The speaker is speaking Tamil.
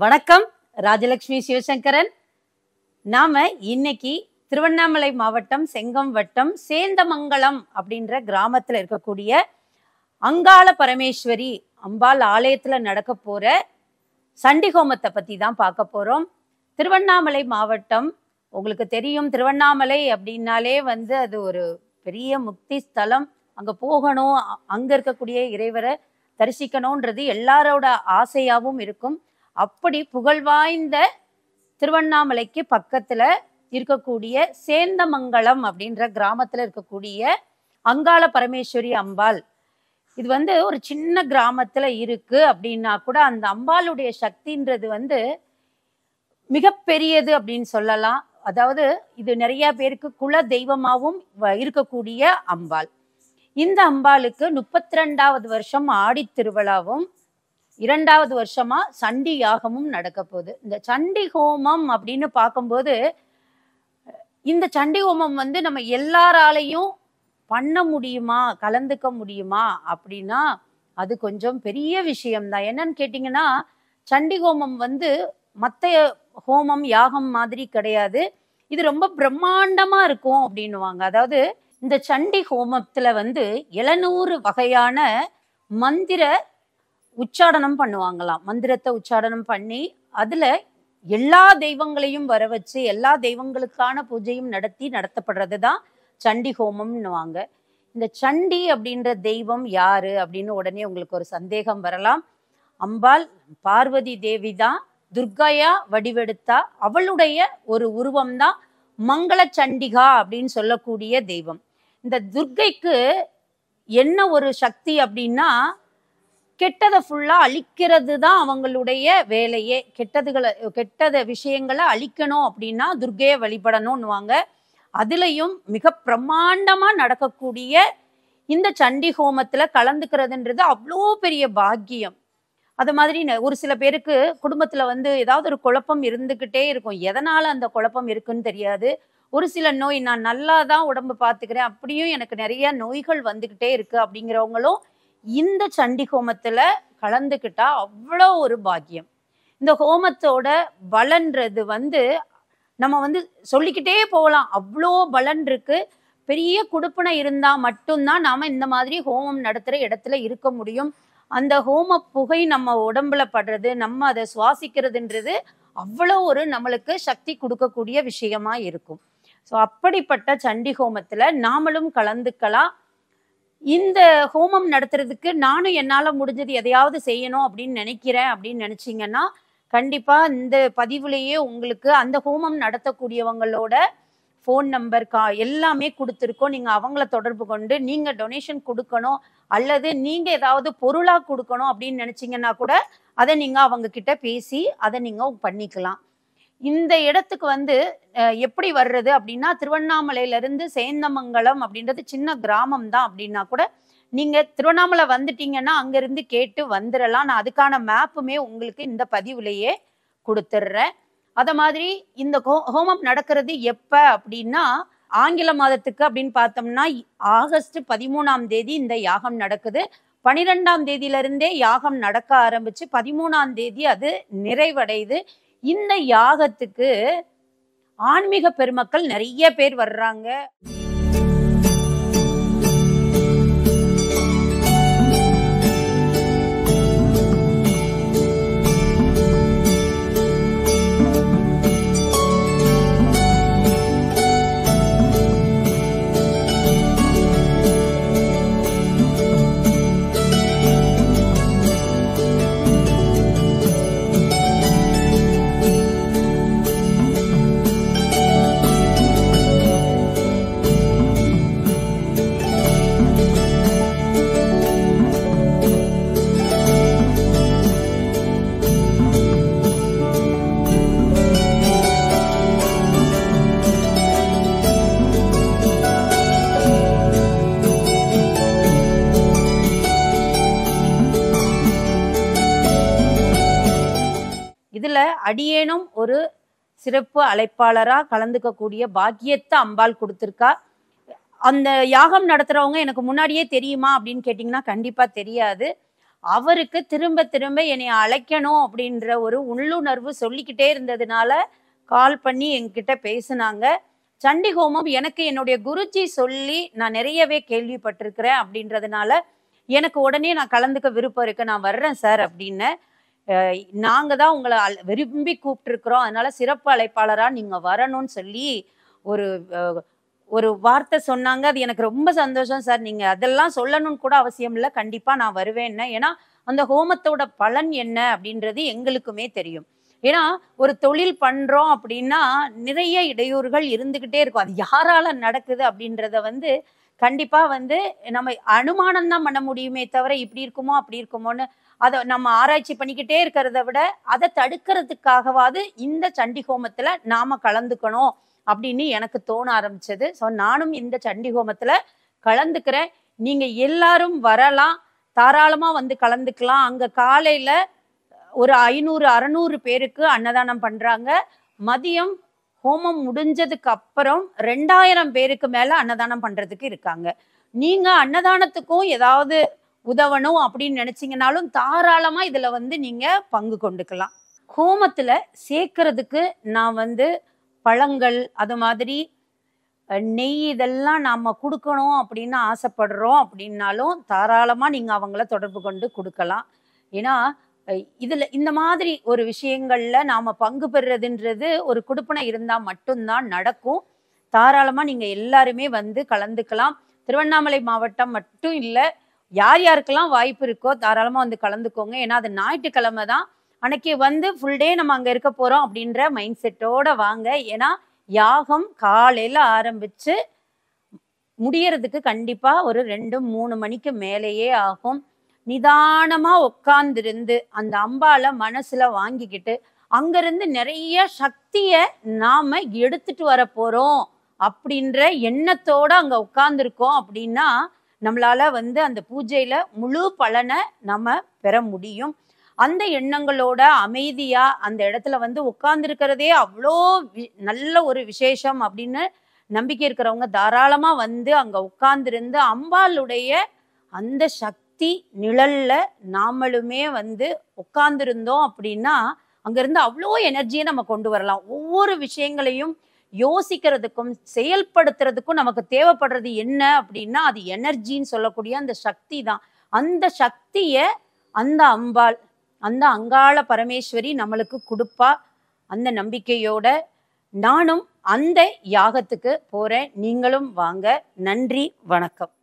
வணக்கம் ராஜலட்சுமி சிவசங்கரன் நாம இன்னைக்கு திருவண்ணாமலை மாவட்டம் செங்கம் வட்டம் சேந்தமங்கலம் அப்படின்ற கிராமத்தில் இருக்கக்கூடிய அங்காள பரமேஸ்வரி அம்பாள் ஆலயத்தில் நடக்க போகிற சண்டி ஹோமத்தை பற்றி தான் பார்க்க போகிறோம் திருவண்ணாமலை மாவட்டம் உங்களுக்கு தெரியும் திருவண்ணாமலை அப்படின்னாலே வந்து அது ஒரு பெரிய முக்தி ஸ்தலம் அங்கே போகணும் அங்கே இருக்கக்கூடிய இறைவரை தரிசிக்கணுன்றது எல்லாரோட ஆசையாகவும் இருக்கும் அப்படி புகழ்வாய்ந்த திருவண்ணாமலைக்கு பக்கத்தில் இருக்கக்கூடிய சேந்தமங்கலம் அப்படின்ற கிராமத்தில் இருக்கக்கூடிய அங்காள பரமேஸ்வரி அம்பாள் இது வந்து ஒரு சின்ன கிராமத்தில் இருக்கு அப்படின்னா கூட அந்த அம்பாளுடைய சக்தின்றது வந்து மிகப்பெரியது அப்படின்னு சொல்லலாம் அதாவது இது நிறைய பேருக்கு குல தெய்வமாகவும் இருக்கக்கூடிய அம்பாள் இந்த அம்பாளுக்கு முப்பத்தி ரெண்டாவது வருஷம் ஆடி திருவிழாவும் இரண்டாவது வருஷமா சண்டி யாகமும் நடக்க போகுது இந்த சண்டி ஹோமம் அப்படின்னு பார்க்கும்போது இந்த சண்டி ஹோமம் வந்து நம்ம எல்லாராலையும் பண்ண முடியுமா கலந்துக்க முடியுமா அப்படின்னா அது கொஞ்சம் பெரிய விஷயம்தான் என்னன்னு கேட்டிங்கன்னா சண்டி ஹோமம் வந்து மற்ற ஹோமம் யாகம் மாதிரி கிடையாது இது ரொம்ப பிரம்மாண்டமாக இருக்கும் அப்படின்னுவாங்க அதாவது இந்த சண்டி ஹோமத்தில் வந்து எழுநூறு வகையான மந்திர உச்சாடனம் பண்ணுவாங்களாம் மந்திரத்தை உச்சாடனம் பண்ணி அதுல எல்லா தெய்வங்களையும் வர வச்சு எல்லா தெய்வங்களுக்கான பூஜையும் நடத்தி நடத்தப்படுறது தான் சண்டி ஹோமம்னுவாங்க இந்த சண்டி அப்படின்ற தெய்வம் யாரு அப்படின்னு உடனே உங்களுக்கு ஒரு சந்தேகம் வரலாம் அம்பாள் பார்வதி தேவி தான் துர்காயா வடிவெடுத்தா அவளுடைய ஒரு உருவம் தான் மங்கள சண்டிகா அப்படின்னு சொல்லக்கூடிய தெய்வம் இந்த துர்கைக்கு என்ன ஒரு சக்தி அப்படின்னா கெட்டதை ஃபுல்லாக அழிக்கிறது தான் அவங்களுடைய வேலையே கெட்டதுகளை கெட்டத விஷயங்களை அழிக்கணும் அப்படின்னா துர்கையை வழிபடணும்னுவாங்க அதுலேயும் மிக பிரம்மாண்டமாக நடக்கக்கூடிய இந்த சண்டி ஹோமத்தில் கலந்துக்கிறதுன்றது அவ்வளோ பெரிய பாக்கியம் அது மாதிரி ஒரு சில பேருக்கு குடும்பத்தில் வந்து ஏதாவது ஒரு குழப்பம் இருந்துக்கிட்டே இருக்கும் எதனால் அந்த குழப்பம் இருக்குன்னு தெரியாது ஒரு சில நோய் நான் நல்லா தான் உடம்பு பார்த்துக்கிறேன் அப்படியும் எனக்கு நிறைய நோய்கள் வந்துக்கிட்டே இருக்குது அப்படிங்கிறவங்களும் இந்த சண்டி ஹோமத்துல கலந்துக்கிட்டா அவ்வளோ ஒரு பாக்கியம் இந்த ஹோமத்தோட பலன்றது வந்து நம்ம வந்து சொல்லிக்கிட்டே போகலாம் அவ்வளோ பலன் இருக்கு பெரிய குடுப்பனை இருந்தா மட்டும்தான் நாம இந்த மாதிரி ஹோமம் நடத்துற இடத்துல இருக்க முடியும் அந்த ஹோம புகை நம்ம உடம்புல படுறது நம்ம அதை சுவாசிக்கிறதுன்றது அவ்வளோ ஒரு நம்மளுக்கு சக்தி கொடுக்கக்கூடிய விஷயமா இருக்கும் ஸோ அப்படிப்பட்ட சண்டி ஹோமத்துல நாமளும் கலந்துக்கலாம் இந்த ஹோமம் நடத்துறதுக்கு நானும் என்னால் முடிஞ்சது எதையாவது செய்யணும் அப்படின்னு நினைக்கிறேன் அப்படின்னு நினச்சிங்கன்னா கண்டிப்பாக இந்த பதிவுலேயே உங்களுக்கு அந்த ஹோமம் நடத்தக்கூடியவங்களோட ஃபோன் நம்பர் கா எல்லாமே கொடுத்துருக்கோம் நீங்கள் அவங்கள தொடர்பு கொண்டு நீங்கள் டொனேஷன் கொடுக்கணும் அல்லது நீங்கள் ஏதாவது பொருளாக கொடுக்கணும் அப்படின்னு நினச்சிங்கன்னா கூட அதை நீங்கள் அவங்கக்கிட்ட பேசி அதை நீங்கள் பண்ணிக்கலாம் இந்த இடத்துக்கு வந்து எப்படி வர்றது அப்படின்னா திருவண்ணாமலையிலேருந்து சேந்தமங்கலம் அப்படின்றது சின்ன கிராமம் தான் அப்படின்னா கூட நீங்கள் திருவண்ணாமலை வந்துட்டீங்கன்னா அங்கேருந்து கேட்டு வந்துடலாம் நான் அதுக்கான மேப்புமே உங்களுக்கு இந்த பதிவுலையே கொடுத்துட்றேன் அதை மாதிரி இந்த ஹோமம் நடக்கிறது எப்போ அப்படின்னா ஆங்கில மாதத்துக்கு அப்படின்னு பார்த்தோம்னா ஆகஸ்ட் பதிமூணாம் தேதி இந்த யாகம் நடக்குது பனிரெண்டாம் தேதியிலிருந்தே யாகம் நடக்க ஆரம்பிச்சு பதிமூணாம் தேதி அது நிறைவடையுது இந்த யாகத்துக்கு ஆன்மீக பெருமக்கள் நிறைய பேர் வர்றாங்க இதில் அடியேனும் ஒரு சிறப்பு அழைப்பாளராக கலந்துக்கக்கூடிய பாக்கியத்தை அம்பாள் கொடுத்துருக்கா அந்த யாகம் நடத்துகிறவங்க எனக்கு முன்னாடியே தெரியுமா அப்படின்னு கேட்டிங்கன்னா கண்டிப்பாக தெரியாது அவருக்கு திரும்ப திரும்ப என்னை அழைக்கணும் அப்படின்ற ஒரு உள்ளுணர்வு சொல்லிக்கிட்டே இருந்ததுனால கால் பண்ணி என்கிட்ட பேசினாங்க சண்டிகோமம் எனக்கு என்னுடைய குருஜி சொல்லி நான் நிறையவே கேள்விப்பட்டிருக்கிறேன் அப்படின்றதுனால எனக்கு உடனே நான் கலந்துக்க விருப்பம் இருக்கு நான் வர்றேன் சார் அப்படின்னு நாங்கள் தான் உங்களை விரும்பி கூப்பிட்டுருக்குறோம் அதனால் சிறப்பு அழைப்பாளராக நீங்கள் வரணும்னு சொல்லி ஒரு ஒரு வார்த்தை சொன்னாங்க அது எனக்கு ரொம்ப சந்தோஷம் சார் நீங்கள் அதெல்லாம் சொல்லணும்னு கூட அவசியம் இல்லை கண்டிப்பாக நான் வருவேன்னு ஏன்னா அந்த ஹோமத்தோட பலன் என்ன அப்படின்றது எங்களுக்குமே தெரியும் ஏன்னா ஒரு தொழில் பண்ணுறோம் அப்படின்னா நிறைய இடையூறுகள் இருந்துக்கிட்டே இருக்கும் அது யாரால நடக்குது அப்படின்றத வந்து கண்டிப்பாக வந்து நம்ம அனுமானம் தான் பண்ண முடியுமே தவிர இப்படி இருக்குமோ அப்படி இருக்குமோன்னு அதை நம்ம ஆராய்ச்சி பண்ணிக்கிட்டே இருக்கிறத விட அதை தடுக்கிறதுக்காகவாது இந்த சண்டிகோமத்தில் நாம் நாம கலந்துக்கணும் அப்படின்னு எனக்கு தோண ஆரம்பிச்சது ஸோ நானும் இந்த சண்டிகோமத்தில் கலந்துக்கிறேன் நீங்க எல்லாரும் வரலாம் தாராளமா வந்து கலந்துக்கலாம் அங்க காலையில ஒரு ஐநூறு அறநூறு பேருக்கு அன்னதானம் பண்றாங்க மதியம் ஹோமம் முடிஞ்சதுக்கு அப்புறம் ரெண்டாயிரம் பேருக்கு மேல அன்னதானம் பண்றதுக்கு இருக்காங்க நீங்க அன்னதானத்துக்கும் ஏதாவது உதவணும் அப்படின்னு நினைச்சிங்கனாலும் தாராளமா இதுல வந்து நீங்க பங்கு கொண்டுக்கலாம் ஹோமத்துல சேர்க்கறதுக்கு நான் வந்து பழங்கள் அது மாதிரி நெய் இதெல்லாம் நாம் கொடுக்கணும் அப்படின்னு ஆசைப்படுறோம் அப்படின்னாலும் தாராளமாக நீங்கள் அவங்கள தொடர்பு கொண்டு கொடுக்கலாம் ஏன்னா இதில் இந்த மாதிரி ஒரு விஷயங்களில் நாம் பங்கு பெறுறதுன்றது ஒரு கொடுப்பனை இருந்தால் மட்டும்தான் நடக்கும் தாராளமாக நீங்கள் எல்லாருமே வந்து கலந்துக்கலாம் திருவண்ணாமலை மாவட்டம் மட்டும் இல்லை யார் யாருக்கெல்லாம் வாய்ப்பு இருக்கோ தாராளமாக வந்து கலந்துக்கோங்க ஏன்னா அது ஞாயிற்றுக்கிழமை தான் அன்னைக்கு வந்து ஃபுல் டே நம்ம அங்கே இருக்க போகிறோம் அப்படின்ற மைண்ட் செட்டோட வாங்க ஏன்னா யாகம் காலையில் ஆரம்பித்து முடியறதுக்கு கண்டிப்பாக ஒரு ரெண்டு மூணு மணிக்கு மேலேயே ஆகும் நிதானமாக உட்காந்துருந்து அந்த அம்பால மனசில் வாங்கிக்கிட்டு அங்கேருந்து நிறைய சக்தியை நாம் எடுத்துட்டு வர போகிறோம் அப்படின்ற எண்ணத்தோடு அங்கே உட்காந்துருக்கோம் அப்படின்னா நம்மளால் வந்து அந்த பூஜையில் முழு பலனை நம்ம பெற முடியும் அந்த எண்ணங்களோட அமைதியாக அந்த இடத்துல வந்து உட்கார்ந்துருக்கிறதே அவ்வளோ நல்ல ஒரு விசேஷம் அப்படின்னு நம்பிக்கை இருக்கிறவங்க தாராளமாக வந்து அங்கே உட்கார்ந்துருந்து அம்பாளுடைய அந்த சக்தி நிழலில் நாமளுமே வந்து உட்கார்ந்துருந்தோம் அப்படின்னா அங்கேருந்து அவ்வளோ எனர்ஜியை நம்ம கொண்டு வரலாம் ஒவ்வொரு விஷயங்களையும் யோசிக்கிறதுக்கும் செயல்படுத்துறதுக்கும் நமக்கு தேவைப்படுறது என்ன அப்படின்னா அது எனர்ஜின்னு சொல்லக்கூடிய அந்த சக்தி தான் அந்த சக்தியை அந்த அம்பாள் அந்த அங்காள பரமேஸ்வரி நம்மளுக்கு கொடுப்பா அந்த நம்பிக்கையோட நானும் அந்த யாகத்துக்கு போகிறேன் நீங்களும் வாங்க நன்றி வணக்கம்